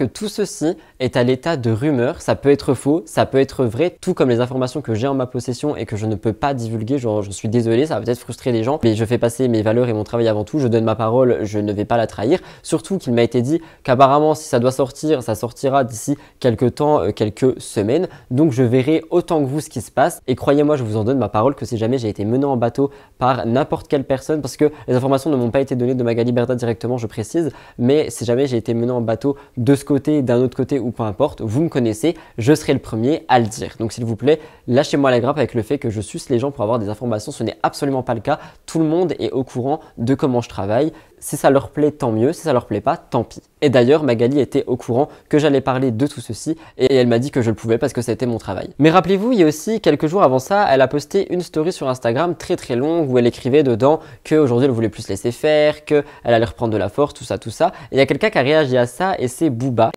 que tout ceci est à l'état de rumeur, ça peut être faux, ça peut être vrai, tout comme les informations que j'ai en ma possession et que je ne peux pas divulguer, genre je suis désolé, ça va peut-être frustrer les gens, mais je fais passer mes valeurs et mon travail avant tout, je donne ma parole, je ne vais pas la trahir, surtout qu'il m'a été dit qu'apparemment si ça doit sortir, ça sortira d'ici quelques temps, euh, quelques semaines, donc je verrai autant que vous ce qui se passe et croyez-moi, je vous en donne ma parole que si jamais j'ai été mené en bateau par n'importe quelle personne, parce que les informations ne m'ont pas été données de Magali Berda directement, je précise, mais si jamais j'ai été mené en bateau de ce côté, d'un autre côté ou peu importe, vous me connaissez, je serai le premier à le dire. Donc s'il vous plaît, lâchez-moi la grappe avec le fait que je suce les gens pour avoir des informations, ce n'est absolument pas le cas. Tout le monde est au courant de comment je travaille. Si ça leur plaît, tant mieux. Si ça leur plaît pas, tant pis. Et d'ailleurs, Magali était au courant que j'allais parler de tout ceci et elle m'a dit que je le pouvais parce que c'était mon travail. Mais rappelez-vous, il y a aussi quelques jours avant ça, elle a posté une story sur Instagram très très longue où elle écrivait dedans qu'aujourd'hui elle voulait plus se laisser faire, qu'elle allait reprendre de la force, tout ça, tout ça. Et il y a quelqu'un qui a réagi à ça et c'est Booba.